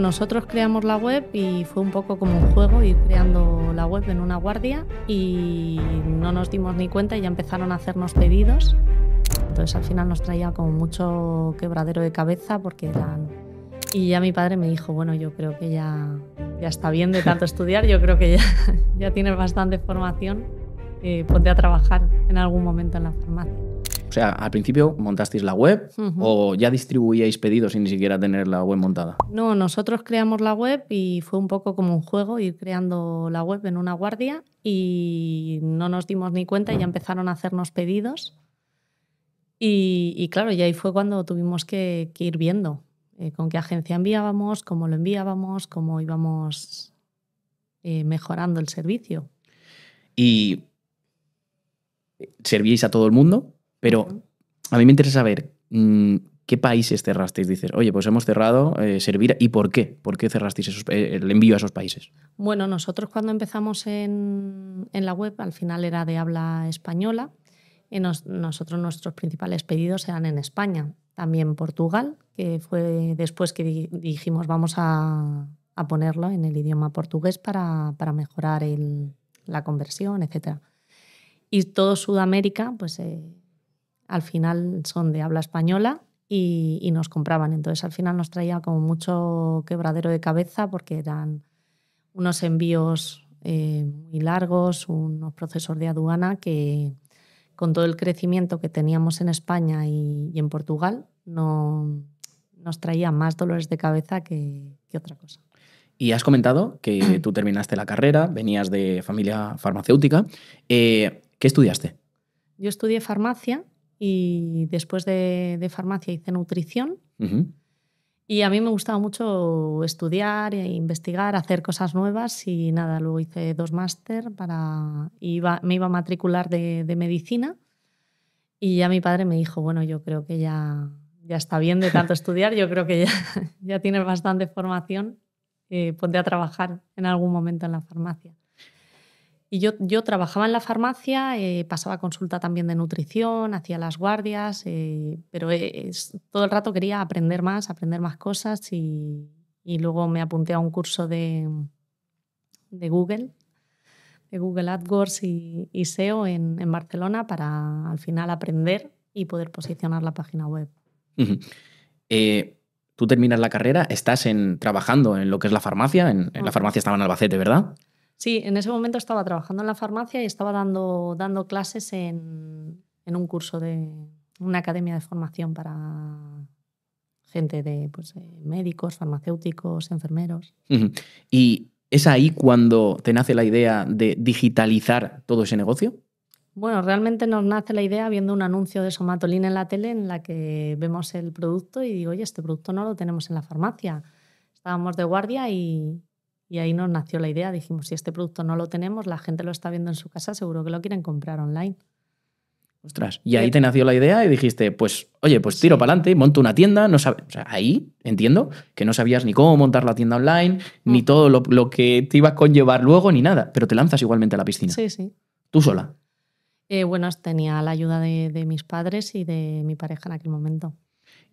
Nosotros creamos la web y fue un poco como un juego ir creando la web en una guardia y no nos dimos ni cuenta y ya empezaron a hacernos pedidos. Entonces al final nos traía como mucho quebradero de cabeza porque eran... Y ya mi padre me dijo, bueno, yo creo que ya, ya está bien de tanto estudiar, yo creo que ya, ya tienes bastante formación, eh, ponte a trabajar en algún momento en la farmacia. O sea, al principio montasteis la web o ya distribuíais pedidos sin ni siquiera tener la web montada. No, nosotros creamos la web y fue un poco como un juego ir creando la web en una guardia y no nos dimos ni cuenta y ya mm. empezaron a hacernos pedidos. Y, claro, y ahí fue cuando tuvimos que, ir viendo eh, con qué agencia enviábamos, cómo lo enviábamos, cómo íbamos eh, mejorando el servicio. ¿Y eh, servíais a todo el mundo? Pero a mí me interesa saber mm, qué países cerrasteis. Dices, oye, pues hemos cerrado eh, Servir. ¿Y por qué? ¿Por qué cerrasteis eh, el envío a esos países? Bueno, nosotros cuando empezamos en, en la web, al final era de habla española. Y nosotros nuestros principales pedidos eran en España, también Portugal, que fue después que dijimos vamos a, ponerlo en el idioma portugués para, mejorar la conversión, etc. Y todo Sudamérica, pues eh, al final son de habla española y, nos compraban. Entonces al final nos traía como mucho quebradero de cabeza porque eran unos envíos eh, muy largos, unos procesos de aduana que con todo el crecimiento que teníamos en España y, en Portugal no, nos traía más dolores de cabeza que, otra cosa. Y has comentado que tú terminaste la carrera, venías de familia farmacéutica. Eh, ¿Qué estudiaste? Yo estudié farmacia y después de, farmacia hice nutrición. Y a mí me gustaba mucho estudiar e investigar, hacer cosas nuevas y nada, luego hice dos máster para me iba a matricular de, medicina y ya mi padre me dijo, bueno, yo creo que ya, ya está bien de tanto estudiar, yo creo que ya, ya tienes bastante formación, eh, ponte a trabajar en algún momento en la farmacia. Y yo, trabajaba en la farmacia, eh, pasaba consulta también de nutrición, hacía las guardias, eh, pero e, todo el rato quería aprender más, aprender más cosas y, luego me apunté a un curso de, de Google, de Google AdWords y, SEO en, Barcelona para al final aprender y poder posicionar la página web. Eh, tú terminas la carrera, estás en, trabajando en lo que es la farmacia, en, la farmacia estaba en Albacete, ¿verdad? Sí, en ese momento estaba trabajando en la farmacia y estaba dando, dando clases en, un curso de una academia de formación para gente de pues, médicos, farmacéuticos, enfermeros. ¿Y es ahí cuando te nace la idea de digitalizar todo ese negocio? Bueno, realmente nos nace la idea viendo un anuncio de Somatolina en la tele en la que vemos el producto y digo, oye, este producto no lo tenemos en la farmacia. Estábamos de guardia y, y ahí nos nació la idea. Dijimos, si este producto no lo tenemos, la gente lo está viendo en su casa, seguro que lo quieren comprar online. Ostras, y ahí te nació la idea y dijiste, pues, oye, pues tiro para adelante, monto una tienda, no sabes, o sea, ahí entiendo que no sabías ni cómo montar la tienda online, ni mm. todo lo, que te iba a conllevar luego, ni nada, pero te lanzas igualmente a la piscina. Sí, sí. Tú sola. Eh, bueno, tenía la ayuda de, de mis padres y de mi pareja en aquel momento.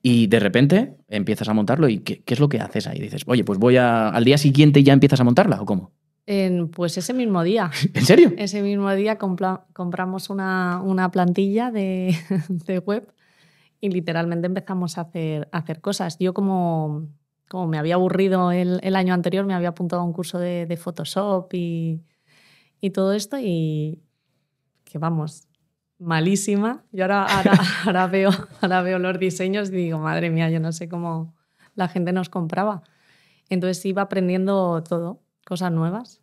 Y de repente empiezas a montarlo y ¿qué, es lo que haces ahí? Dices, oye, pues voy a, al día siguiente y ya empiezas a montarla o cómo? En, pues ese mismo día. ¿En serio? Ese mismo día compramos una, plantilla de, de, web y literalmente empezamos a hacer, hacer cosas. Yo como, como me había aburrido el, el, año anterior, me había apuntado a un curso de, de Photoshop y, y todo esto y que vamos, malísima. Yo ahora, ahora, veo, ahora veo los diseños y digo, madre mía, yo no sé cómo la gente nos compraba. Entonces iba aprendiendo todo, cosas nuevas.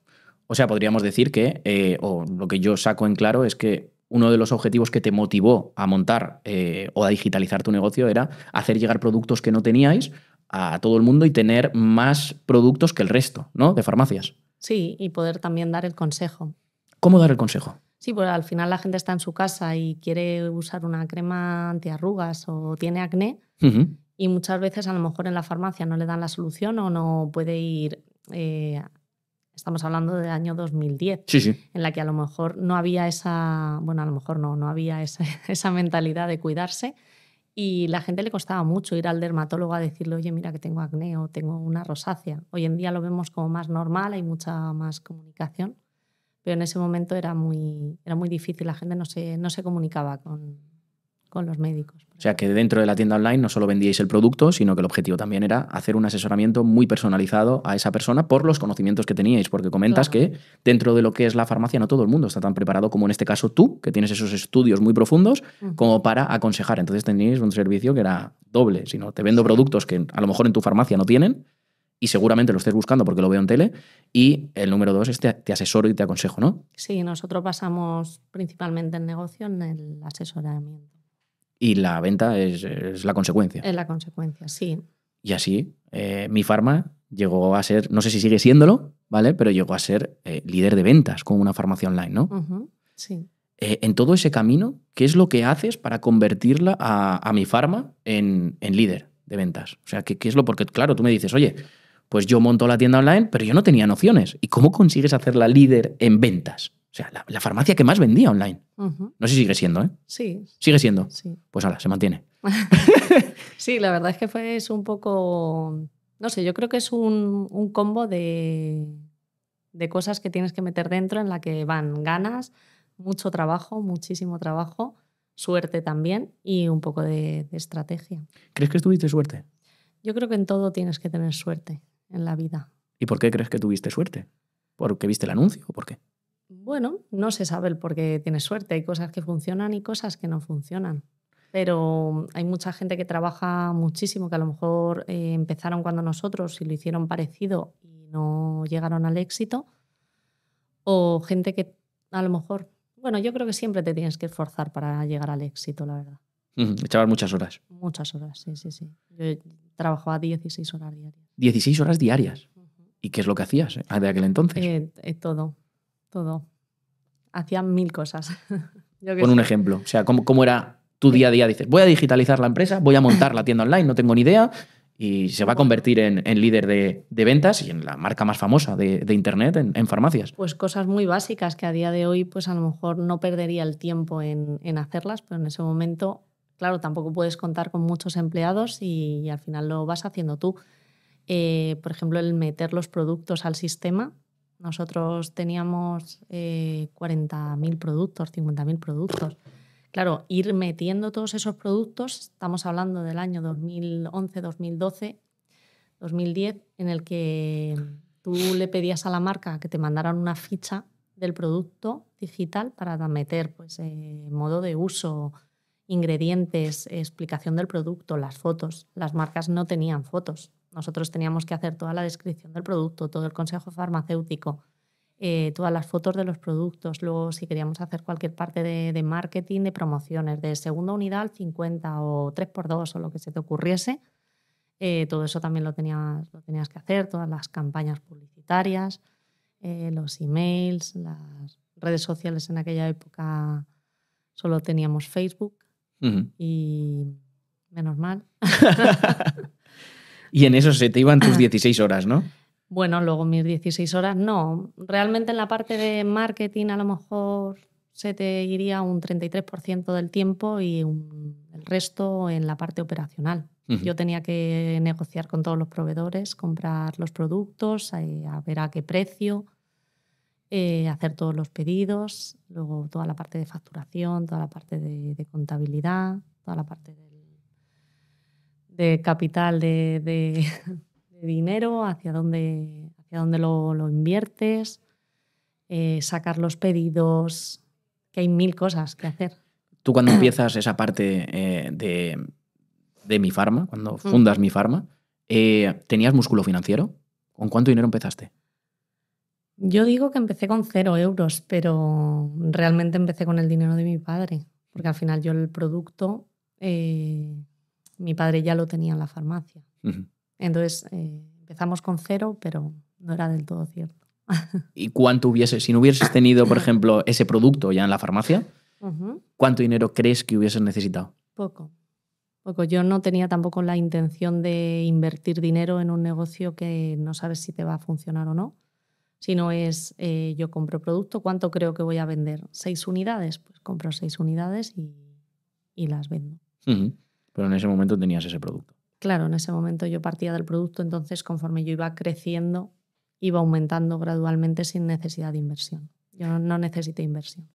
O sea, podríamos decir que, eh, o lo que yo saco en claro es que uno de los objetivos que te motivó a montar eh, o a digitalizar tu negocio era hacer llegar productos que no teníais a todo el mundo y tener más productos que el resto, ¿no? De farmacias. Sí, y poder también dar el consejo. ¿Cómo dar el consejo? Sí, pues al final la gente está en su casa y quiere usar una crema antiarrugas o tiene acné y muchas veces a lo mejor en la farmacia no le dan la solución o no puede ir. Eh, estamos hablando del año 2010, en la que a lo mejor no había esa, bueno, a lo mejor no, había esa, esa mentalidad de cuidarse y la gente le costaba mucho ir al dermatólogo a decirle, oye, mira que tengo acné o tengo una rosácea. Hoy en día lo vemos como más normal, hay mucha más comunicación pero en ese momento era muy, era muy difícil, la gente no se, no se comunicaba con, con los médicos. O sea que dentro de la tienda online no solo vendíais el producto, sino que el objetivo también era hacer un asesoramiento muy personalizado a esa persona por los conocimientos que teníais, porque comentas que dentro de lo que es la farmacia no todo el mundo está tan preparado como en este caso tú, que tienes esos estudios muy profundos, como para aconsejar. Entonces teníais un servicio que era doble, sino te vendo productos que a lo mejor en tu farmacia no tienen, y seguramente lo estés buscando porque lo veo en tele. Y el número dos es te, asesoro y te aconsejo, ¿no? Sí, nosotros pasamos principalmente en negocio en el asesoramiento. Y la venta es, la consecuencia. Es la consecuencia, sí. Y así, eh, mi farma llegó a ser, no sé si sigue siéndolo, ¿vale? Pero llegó a ser eh, líder de ventas con una farmacia online, ¿no? sí. Eh, en todo ese camino, ¿qué es lo que haces para convertirla a, mi farma en, líder de ventas? O sea, ¿qué, es lo? Porque, claro, tú me dices, oye, pues yo monto la tienda online, pero yo no tenía nociones. ¿Y cómo consigues hacerla líder en ventas? O sea, la, farmacia que más vendía online. No sé si sigue siendo, ¿eh? Sí. ¿Sigue siendo? Sí. Pues ahora, se mantiene. sí, la verdad es que fue es un poco. No sé, yo creo que es un, combo de, cosas que tienes que meter dentro en la que van ganas, mucho trabajo, muchísimo trabajo, suerte también y un poco de, de, estrategia. ¿Crees que estuviste suerte? Yo creo que en todo tienes que tener suerte en la vida. ¿Y por qué crees que tuviste suerte? ¿Porque viste el anuncio o por qué? Bueno, no se sabe el por qué tienes suerte. Hay cosas que funcionan y cosas que no funcionan. Pero hay mucha gente que trabaja muchísimo, que a lo mejor eh, empezaron cuando nosotros y lo hicieron parecido y no llegaron al éxito. O gente que a lo mejor, bueno, yo creo que siempre te tienes que esforzar para llegar al éxito, la verdad. Echabas muchas horas. Muchas horas, sí, sí, sí. Yo trabajaba 16 horas diarias. 16 horas diarias. ¿Y qué es lo que hacías eh, de aquel entonces? Eh, eh, todo, todo. Hacía mil cosas. con un ejemplo. O sea, ¿cómo, era tu día a día? Dices, voy a digitalizar la empresa, voy a montar la tienda online, no tengo ni idea. Y se va a convertir en, líder de, ventas y en la marca más famosa de, Internet en, farmacias. Pues cosas muy básicas que a día de hoy, pues a lo mejor no perdería el tiempo en, hacerlas, pero en ese momento, claro, tampoco puedes contar con muchos empleados y al final lo vas haciendo tú. Eh, por ejemplo, el meter los productos al sistema. Nosotros teníamos 40.000 eh, productos, 50.000 productos. Claro, ir metiendo todos esos productos, estamos hablando del año 2011, 2012, 2010, en el que tú le pedías a la marca que te mandaran una ficha del producto digital para meter pues, eh, modo de uso, ingredientes, explicación del producto, las fotos. Las marcas no tenían fotos. Nosotros teníamos que hacer toda la descripción del producto, todo el consejo farmacéutico, eh, todas las fotos de los productos. Luego, si queríamos hacer cualquier parte de, marketing, de promociones, de segunda unidad 50 o 3x2 o lo que se te ocurriese, eh, todo eso también lo tenías, lo tenías que hacer, todas las campañas publicitarias, eh, los emails, las redes sociales en aquella época solo teníamos Facebook y menos mal. y en eso se te iban tus 16 horas, ¿no? Bueno, luego mis 16 horas no. Realmente en la parte de marketing a lo mejor se te iría un 33% del tiempo y el resto en la parte operacional. Yo tenía que negociar con todos los proveedores, comprar los productos, eh, a ver a qué precio, eh, hacer todos los pedidos, luego toda la parte de facturación, toda la parte de, contabilidad, toda la parte de capital de, dinero, hacia dónde, hacia dónde lo, inviertes, eh, sacar los pedidos, que hay mil cosas que hacer. Tú cuando empiezas esa parte eh, de, mi farma, cuando mm. fundas mi farma, ¿tenías músculo financiero? ¿Con cuánto dinero empezaste? Yo digo que empecé con cero euros, pero realmente empecé con el dinero de mi padre, porque al final yo el producto, eh, mi padre ya lo tenía en la farmacia. Entonces eh, empezamos con cero, pero no era del todo cierto. ¿Y cuánto hubiese, si no hubieses tenido, por ejemplo, ese producto ya en la farmacia, cuánto dinero crees que hubieses necesitado? Poco. Poco. Yo no tenía tampoco la intención de invertir dinero en un negocio que no sabes si te va a funcionar o no. Si no es eh, yo compro producto, ¿cuánto creo que voy a vender? ¿Seis unidades? Pues compro seis unidades y, las vendo. Pero en ese momento tenías ese producto. Claro, en ese momento yo partía del producto, entonces conforme yo iba creciendo, iba aumentando gradualmente sin necesidad de inversión. Yo no necesité inversión.